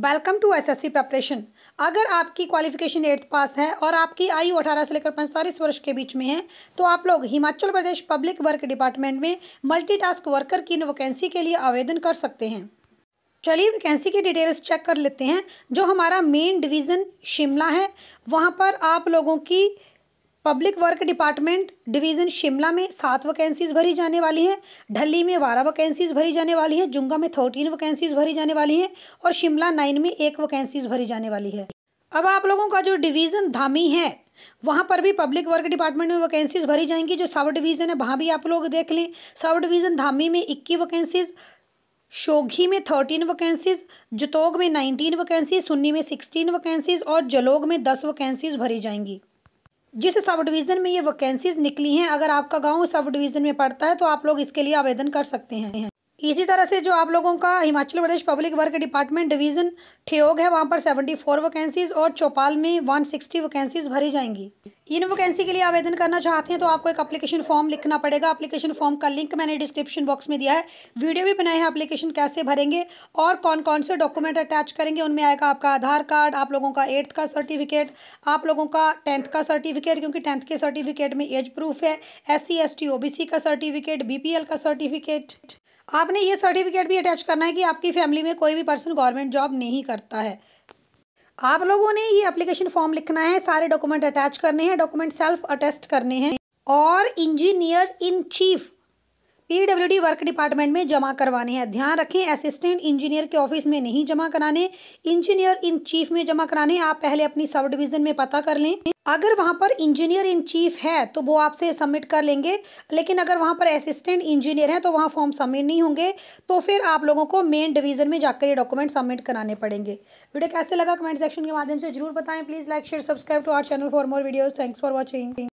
welcome to SSC preparation अगर आपकी qualification eighth pass है और आपकी आयु 18 से लेकर पैंतालीस वर्ष के बीच में है तो आप लोग Himachal Pradesh public work department में मल्टीटास्क वर्कर की वैकेंसी के लिए आवेदन कर सकते हैं चलिए वैकेंसी की डिटेल्स चेक कर लेते हैं जो हमारा मेन डिवीज़न शिमला है वहाँ पर आप लोगों की public work department division Shimla में सात वैकेंसीज भरी जाने वाली हैं ढली में बारह वैकेंसीज भरी जाने वाली है जुंगा में थर्टीन वैकेंसीज भरी जाने वाली हैं और शिमला नाइन में एक वैकेंसीज भरी जाने वाली है अब आप लोगों का जो डिवीज़न धामी है वहाँ पर भी पब्लिक वर्क डिपार्टमेंट में वैकेंसीज भरी जाएंगी जो सब डिवीज़न है वहाँ भी आप लोग देख लें सब डिवीज़न धामी में इक्की वैकेंसीज शोघी में थर्टीन वैकेंसीज जुतोग में नाइनटीन वैकेंसी सुन्नी में सिक्सटीन वैकेंसीज और जलोग में दस वैकेंसीज भरी जाएंगी जिस सब डिवीज़न में ये वैकेंसीज निकली हैं अगर आपका गांव सब डिवीज़न में पड़ता है तो आप लोग इसके लिए आवेदन कर सकते हैं इसी तरह से जो आप लोगों का Himachal Pradesh public work department division Theog है वहाँ पर सेवेंटी फोर वैकेंसीज़ और चौपाल में वन सिक्सटी वैकेंसीज़ भरी जाएंगी इन वैकेंसी के लिए आवेदन करना चाहते हैं तो आपको एक अपलीकेशन फॉर्म लिखना पड़ेगा अप्लीकेशन फॉर्म का लिंक मैंने डिस्क्रिप्शन बॉक्स में दिया है वीडियो भी बनाए हैं अपलीकेशन कैसे भरेंगे और कौन कौन से डॉक्यूमेंट अटैच करेंगे उनमें आएगा आपका आधार कार्ड आप लोगों का एट्थ का सर्टिफिकेट आप लोगों का टेंथ का सर्टिफिकेट क्योंकि टेंथ के सर्टिफिकेट में एज प्रूफ है S C S T O B C का सर्टिफिकेट बी पी एल का सर्टिफिकेट आपने ये सर्टिफिकेट भी अटैच करना है कि आपकी फैमिली में कोई भी पर्सन गवर्नमेंट जॉब नहीं करता है आप लोगों ने ये एप्लीकेशन फॉर्म लिखना है सारे डॉक्यूमेंट अटैच करने हैं डॉक्यूमेंट सेल्फ अटेस्ट करने हैं और engineer in chief P work department में जमा करवाने हैं ध्यान रखें असिस्टेंट इंजीनियर के ऑफिस में नहीं जमा कराने इंजीनियर इन चीफ में जमा कराने आप पहले अपनी सब डिवीजन में पता कर लें अगर वहाँ पर इंजीनियर इन चीफ है तो वो आपसे सबमिट कर लेंगे लेकिन अगर वहाँ पर असिस्टेंट इंजीनियर है तो वहाँ फॉर्म सबमिट नहीं होंगे तो फिर आप लोगों को मेन डिवीजन में जाकर ये डॉक्यूमेंट सबमिट कराने पड़ेंगे वीडियो कैसे लगा कमेंट सेक्शन के माध्यम से जरूर बताएं please like share subscribe to our channel for more videos thanks for watching